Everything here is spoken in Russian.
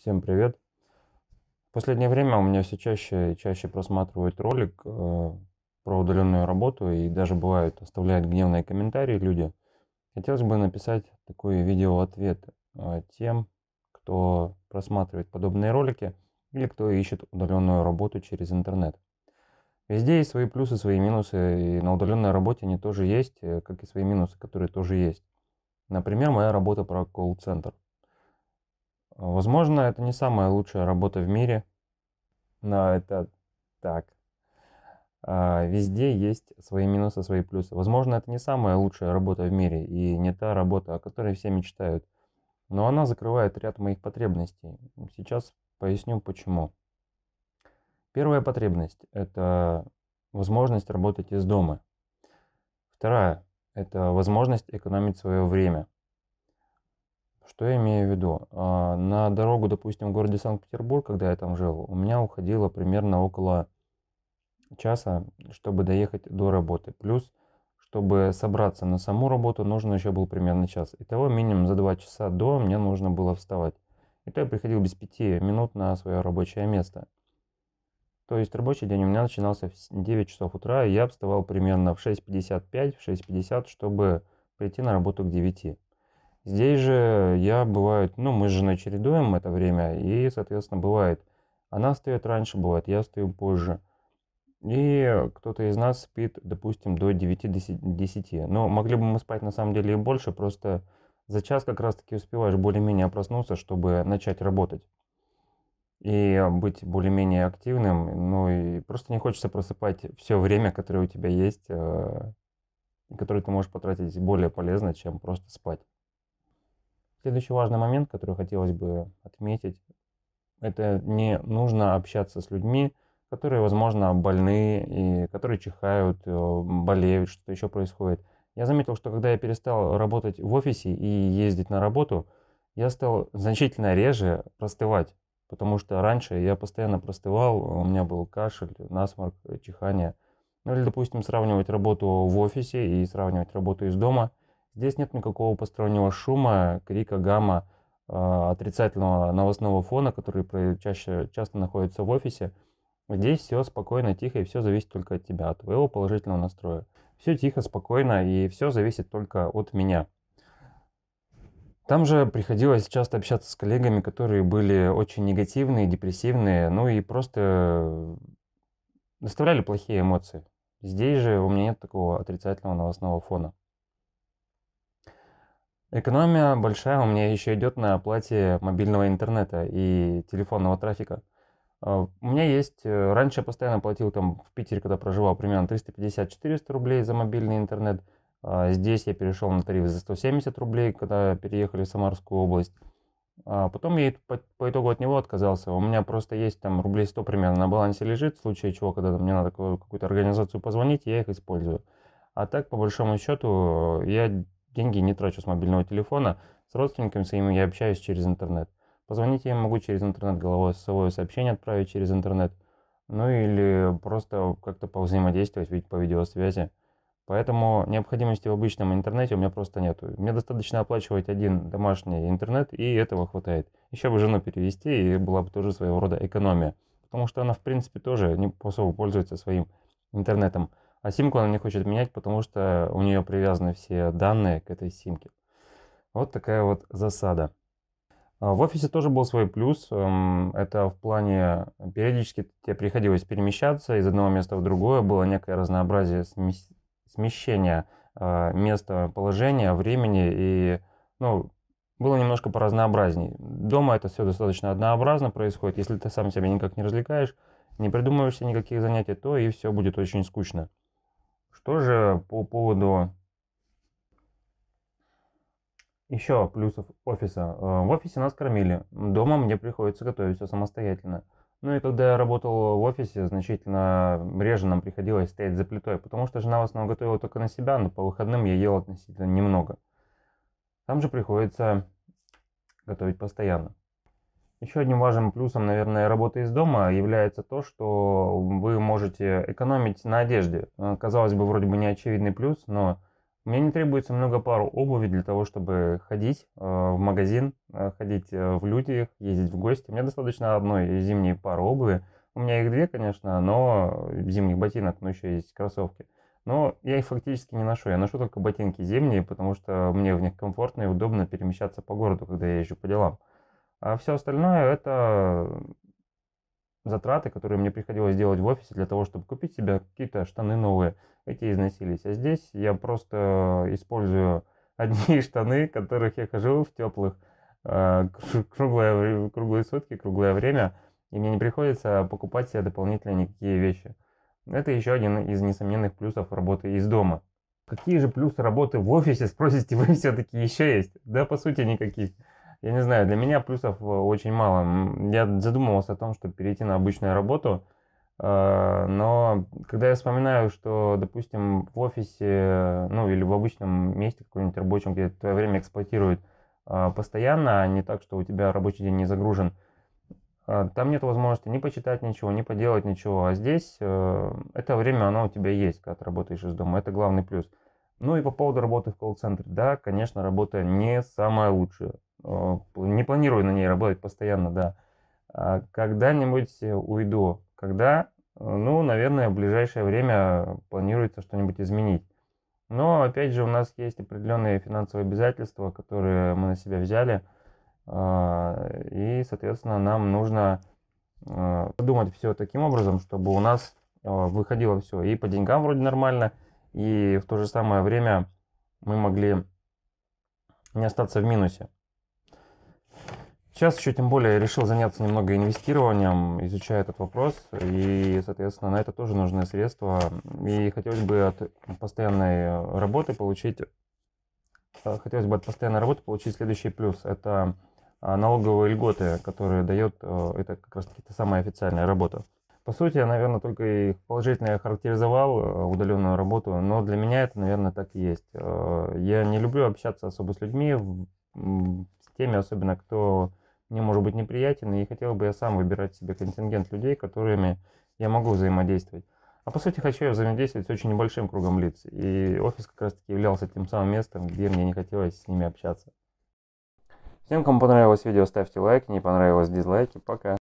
Всем привет! В последнее время у меня все чаще и чаще просматривают ролик э, про удаленную работу и даже бывают оставляют гневные комментарии люди. Хотелось бы написать такой видеоответ э, тем, кто просматривает подобные ролики или кто ищет удаленную работу через интернет. Везде есть свои плюсы, свои минусы, и на удаленной работе они тоже есть, э, как и свои минусы, которые тоже есть. Например, моя работа про колл-центр – Возможно, это не самая лучшая работа в мире, но это так. А, везде есть свои минусы, свои плюсы. Возможно, это не самая лучшая работа в мире и не та работа, о которой все мечтают. Но она закрывает ряд моих потребностей. Сейчас поясню почему. Первая потребность – это возможность работать из дома. Вторая – это возможность экономить свое время – что я имею в виду? А, на дорогу, допустим, в городе Санкт-Петербург, когда я там жил, у меня уходило примерно около часа, чтобы доехать до работы. Плюс, чтобы собраться на саму работу, нужно еще был примерно час. Итого минимум за два часа до мне нужно было вставать. И то я приходил без пяти минут на свое рабочее место. То есть рабочий день у меня начинался в 9 часов утра, и я вставал примерно в 6.55, в 6.50, чтобы прийти на работу к 9. Здесь же я бывает, ну, мы же женой чередуем это время, и, соответственно, бывает, она встает раньше, бывает, я встаю позже. И кто-то из нас спит, допустим, до 9-10. Но могли бы мы спать на самом деле и больше, просто за час как раз-таки успеваешь более-менее проснуться, чтобы начать работать. И а, быть более-менее активным. Ну и просто не хочется просыпать все время, которое у тебя есть, а, которое ты можешь потратить более полезно, чем просто спать. Следующий важный момент, который хотелось бы отметить, это не нужно общаться с людьми, которые, возможно, больны и которые чихают, э, болеют, что-то еще происходит. Я заметил, что когда я перестал работать в офисе и ездить на работу, я стал значительно реже простывать, потому что раньше я постоянно простывал, у меня был кашель, насморк, чихание. Ну или, допустим, сравнивать работу в офисе и сравнивать работу из дома – Здесь нет никакого постороннего шума, крика, гамма, э, отрицательного новостного фона, который чаще, часто находится в офисе. Здесь все спокойно, тихо, и все зависит только от тебя, от твоего положительного настроя. Все тихо, спокойно, и все зависит только от меня. Там же приходилось часто общаться с коллегами, которые были очень негативные, депрессивные, ну и просто доставляли плохие эмоции. Здесь же у меня нет такого отрицательного новостного фона. Экономия большая у меня еще идет на оплате мобильного интернета и телефонного трафика. А, у меня есть, э, раньше я постоянно платил там в Питере, когда проживал, примерно 350-400 рублей за мобильный интернет. А, здесь я перешел на тариф за 170 рублей, когда переехали в Самарскую область. А потом я по, итогу от него отказался. У меня просто есть там рублей 100 примерно на балансе лежит, в случае чего, когда мне надо какую-то организацию позвонить, я их использую. А так, по большому счету, я Деньги не трачу с мобильного телефона, с родственниками своими я общаюсь через интернет. Позвонить я могу через интернет, голосовое сообщение отправить через интернет. Ну или просто как-то повзаимодействовать, ведь по видеосвязи. Поэтому необходимости в обычном интернете у меня просто нет. Мне достаточно оплачивать один домашний интернет, и этого хватает. Еще бы жену перевести, и была бы тоже своего рода экономия. Потому что она, в принципе, тоже не особо пользуется своим интернетом. А симку она не хочет менять, потому что у нее привязаны все данные к этой симке. Вот такая вот засада. А, в офисе тоже был свой плюс. Эм, это в плане периодически тебе приходилось перемещаться из одного места в другое. Было некое разнообразие смещения а, места, положения, времени. И ну, было немножко поразнообразней. Дома это все достаточно однообразно происходит. Если ты сам себя никак не развлекаешь, не придумываешь себе никаких занятий, то и все будет очень скучно. Что же по поводу еще плюсов офиса. Э, в офисе нас кормили, дома мне приходится готовить все самостоятельно. Ну и когда я работал в офисе, значительно реже нам приходилось стоять за плитой, потому что жена в основном готовила только на себя, но по выходным я ел относительно немного. Там же приходится готовить постоянно. Еще одним важным плюсом, наверное, работы из дома является то, что вы можете экономить на одежде. Э, казалось бы, вроде бы не очевидный плюс, но мне не требуется много пар обуви для того, чтобы ходить э, в магазин, э, ходить в люди, ездить в гости. Мне достаточно одной зимней пары обуви. У меня их две, конечно, но зимних ботинок, но ну, еще есть кроссовки. Но я их фактически не ношу. Я ношу только ботинки зимние, потому что мне в них комфортно и удобно перемещаться по городу, когда я езжу по делам. А все остальное это затраты, которые мне приходилось делать в офисе для того, чтобы купить себе какие-то штаны новые. Эти износились. А здесь я просто использую одни штаны, в которых я хожу в теплых а, круглое, круглые сутки, круглое время, и мне не приходится покупать себе дополнительно никакие вещи. Это еще один из несомненных плюсов работы из дома. Какие же плюсы работы в офисе, спросите вы, все-таки еще есть? Да, по сути, никаких я не знаю, для меня плюсов э, очень мало. Я задумывался о том, чтобы перейти на обычную работу, э, но когда я вспоминаю, что, допустим, в офисе, ну или в обычном месте каком-нибудь рабочем, где твое время эксплуатируют э, постоянно, а не так, что у тебя рабочий день не загружен, там нет возможности ни почитать ничего, ни поделать ничего. А здесь это время, оно у тебя есть, когда ты работаешь из дома. Это главный плюс. Ну и по поводу работы в колл-центре. Да, конечно, работа не самая лучшая. Э, не планирую на ней работать постоянно, да. А когда-нибудь э, уйду. Когда? Э, ну, наверное, в ближайшее время планируется что-нибудь изменить. Но, опять же, у нас есть определенные финансовые обязательства, которые мы на себя взяли. А, и, соответственно, нам нужно подумать все таким образом, чтобы у нас выходило все и по деньгам вроде нормально, и в то же самое время мы могли не остаться в минусе. Сейчас еще тем более решил заняться немного инвестированием, изучая этот вопрос, и, соответственно, на это тоже нужны средства. И хотелось бы от постоянной работы получить, э, хотелось бы от постоянной работы получить следующий плюс. Это э, налоговые льготы, которые дает, э, это как раз таки та самая официальная работа. По сути, я, наверное, только и положительно характеризовал удаленную работу, но для меня это, наверное, так и есть. Я не люблю общаться особо с людьми, с теми, особенно кто мне может быть неприятен, и хотел бы я сам выбирать себе контингент людей, которыми я могу взаимодействовать. А по сути хочу я взаимодействовать с очень небольшим кругом лиц, и офис как раз таки являлся тем самым местом, где мне не хотелось с ними общаться. Всем, кому понравилось видео, ставьте лайк, не понравилось дизлайки, пока.